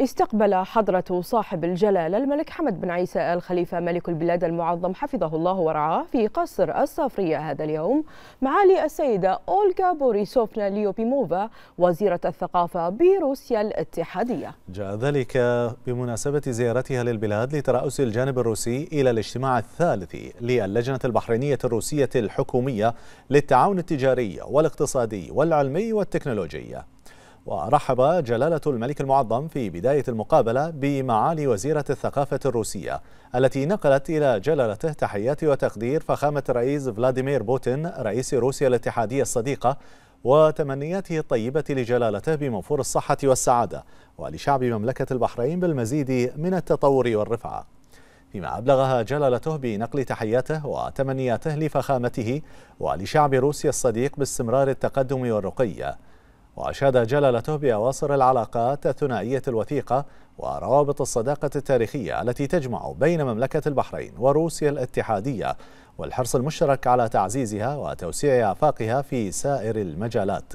استقبل حضرة صاحب الجلالة الملك حمد بن عيسى آل خليفة ملك البلاد المعظم حفظه الله ورعاه في قصر الصافرية هذا اليوم معالي السيدة أولغا بوريسوفنا ليوبيموفا وزيرة الثقافة بروسيا الاتحادية جاء ذلك بمناسبة زيارتها للبلاد لترأس الجانب الروسي إلى الاجتماع الثالث للجنة البحرينية الروسية الحكومية للتعاون التجاري والاقتصادي والعلمي والتكنولوجي ورحب جلالة الملك المعظم في بداية المقابلة بمعالي وزيرة الثقافة الروسية التي نقلت إلى جلالته تحيات وتقدير فخامة الرئيس فلاديمير بوتين رئيس روسيا الاتحادية الصديقة وتمنياته الطيبة لجلالته بمنفور الصحة والسعادة ولشعب مملكة البحرين بالمزيد من التطور والرفعة فيما أبلغها جلالته بنقل تحياته وتمنياته لفخامته ولشعب روسيا الصديق باستمرار التقدم والرقي وأشاد جلالته بأواصر العلاقات الثنائية الوثيقة وروابط الصداقة التاريخية التي تجمع بين مملكة البحرين وروسيا الاتحادية والحرص المشترك على تعزيزها وتوسيع آفاقها في سائر المجالات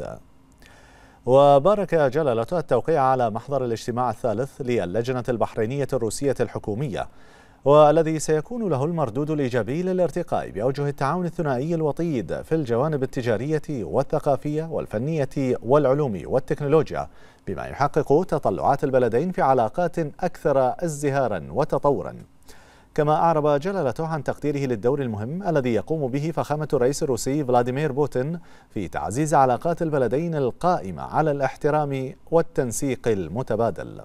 وبارك جلالته التوقيع على محضر الاجتماع الثالث للجنة البحرينية الروسية الحكومية والذي سيكون له المردود الإيجابي للارتقاء بأوجه التعاون الثنائي الوطيد في الجوانب التجارية والثقافية والفنية والعلوم والتكنولوجيا بما يحقق تطلعات البلدين في علاقات أكثر ازدهارا وتطورا كما أعرب جلالته عن تقديره للدور المهم الذي يقوم به فخامة الرئيس الروسي فلاديمير بوتين في تعزيز علاقات البلدين القائمة على الاحترام والتنسيق المتبادل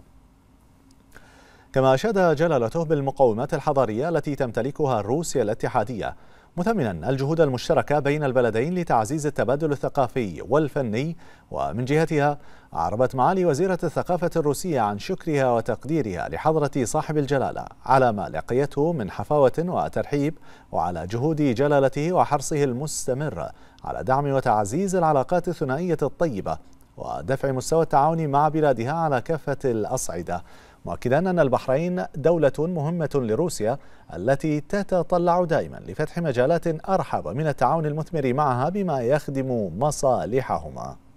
كما أشاد جلالته بالمقومات الحضارية التي تمتلكها روسيا الاتحادية مثمنا الجهود المشتركة بين البلدين لتعزيز التبادل الثقافي والفني ومن جهتها أعربت معالي وزيرة الثقافة الروسية عن شكرها وتقديرها لحضرة صاحب الجلالة على ما لقيته من حفاوة وترحيب وعلى جهود جلالته وحرصه المستمر على دعم وتعزيز العلاقات الثنائية الطيبة ودفع مستوى التعاون مع بلادها على كافة الأصعدة مؤكدا أن البحرين دولة مهمة لروسيا التي تتطلع دائما لفتح مجالات أرحب من التعاون المثمر معها بما يخدم مصالحهما